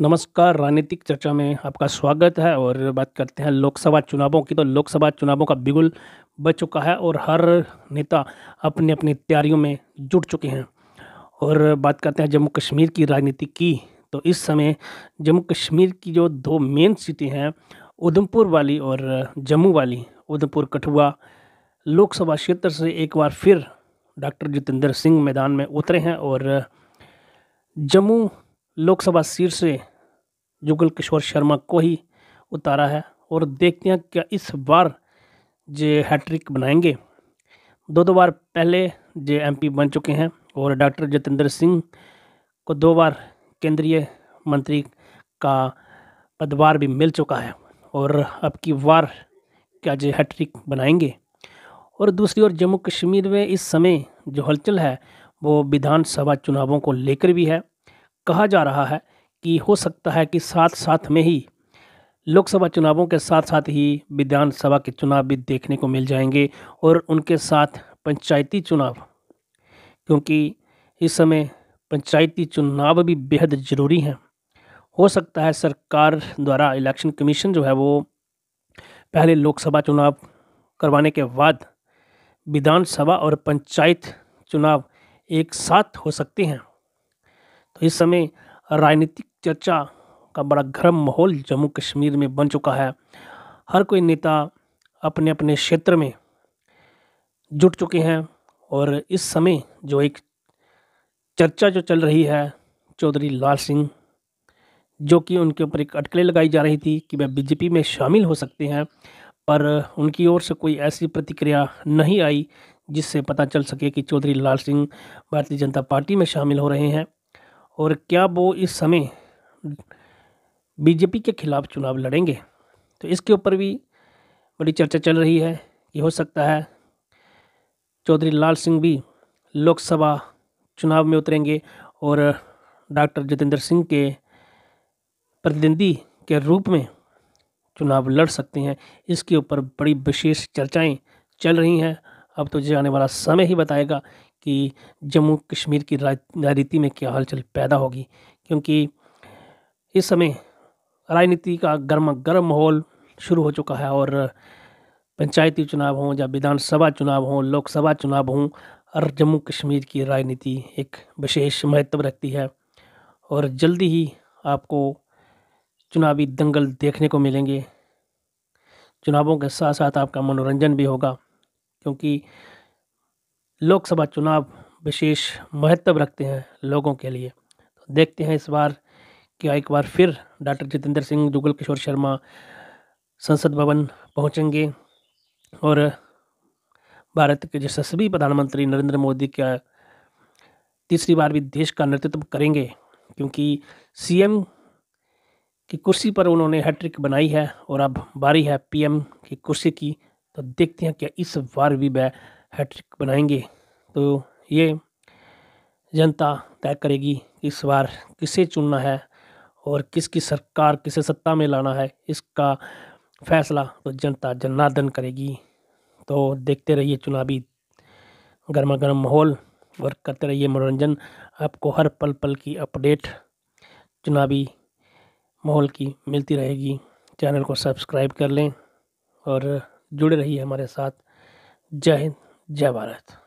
नमस्कार राजनीतिक चर्चा में आपका स्वागत है और बात करते हैं लोकसभा चुनावों की तो लोकसभा चुनावों का बिगुल बच चुका है और हर नेता अपनी अपनी तैयारियों में जुट चुके हैं और बात करते हैं जम्मू कश्मीर की राजनीति की तो इस समय जम्मू कश्मीर की जो दो मेन सिटी हैं उधमपुर वाली और जम्मू वाली उधमपुर कठुआ लोकसभा क्षेत्र से एक बार फिर डॉक्टर जितेंद्र सिंह मैदान में उतरे हैं और जम्मू लोकसभा सीट से जुगल किशोर शर्मा को ही उतारा है और देखते हैं क्या इस बार जे हैट्रिक बनाएंगे दो दो बार पहले जे एमपी बन चुके हैं और डॉक्टर जितेंद्र सिंह को दो बार केंद्रीय मंत्री का पदभार भी मिल चुका है और अब की बार क्या जे हैट्रिक बनाएंगे और दूसरी ओर जम्मू कश्मीर में इस समय जो हलचल है वो विधानसभा चुनावों को लेकर भी है कहा जा रहा है कि हो सकता है कि साथ साथ में ही लोकसभा चुनावों के साथ साथ ही विधानसभा के चुनाव भी देखने को मिल जाएंगे और उनके साथ पंचायती चुनाव क्योंकि इस समय पंचायती चुनाव भी बेहद ज़रूरी हैं हो सकता है सरकार द्वारा इलेक्शन कमीशन जो है वो पहले लोकसभा चुनाव करवाने के बाद विधानसभा और पंचायत चुनाव एक साथ हो सकते हैं तो इस समय राजनीतिक चर्चा का बड़ा गर्म माहौल जम्मू कश्मीर में बन चुका है हर कोई नेता अपने अपने क्षेत्र में जुट चुके हैं और इस समय जो एक चर्चा जो चल रही है चौधरी लाल सिंह जो कि उनके ऊपर एक अटकलें लगाई जा रही थी कि वह बीजेपी में शामिल हो सकते हैं पर उनकी ओर से कोई ऐसी प्रतिक्रिया नहीं आई जिससे पता चल सके कि चौधरी लाल सिंह भारतीय जनता पार्टी में शामिल हो रहे हैं और क्या वो इस समय बीजेपी के खिलाफ चुनाव लड़ेंगे तो इसके ऊपर भी बड़ी चर्चा चल रही है कि हो सकता है चौधरी लाल सिंह भी लोकसभा चुनाव में उतरेंगे और डॉक्टर जितेंद्र सिंह के प्रतिद्वंदी के रूप में चुनाव लड़ सकते हैं इसके ऊपर बड़ी विशेष चर्चाएं चल रही हैं अब तो आने वाला समय ही बताएगा कि जम्मू कश्मीर की राजनीति में क्या हलचल पैदा होगी क्योंकि इस समय राजनीति का गर्मा गर्म माहौल शुरू हो चुका है और पंचायती चुनाव हों या विधानसभा चुनाव हों लोकसभा चुनाव हों और जम्मू कश्मीर की राजनीति एक विशेष महत्व रखती है और जल्दी ही आपको चुनावी दंगल देखने को मिलेंगे चुनावों के साथ साथ आपका मनोरंजन भी होगा क्योंकि लोकसभा चुनाव विशेष महत्व रखते हैं लोगों के लिए तो देखते हैं इस बार क्या एक बार फिर डॉक्टर जितेंद्र सिंह जुगल किशोर शर्मा संसद भवन पहुंचेंगे और भारत के यशस्वी प्रधानमंत्री नरेंद्र मोदी का तीसरी बार भी देश का नेतृत्व करेंगे क्योंकि सीएम की कुर्सी पर उन्होंने हैट्रिक बनाई है और अब बारी है पीएम की कुर्सी की तो देखते हैं क्या इस बार भी वह हैट्रिक बनाएंगे तो ये जनता तय करेगी कि इस बार किसे चुनना है और किसकी सरकार किसे सत्ता में लाना है इसका फैसला तो जनता जनार्दन करेगी तो देखते रहिए चुनावी गर्मा गर्म माहौल और करते रहिए मनोरंजन आपको हर पल पल की अपडेट चुनावी माहौल की मिलती रहेगी चैनल को सब्सक्राइब कर लें और जुड़े रहिए हमारे साथ जय हिंद जय भारत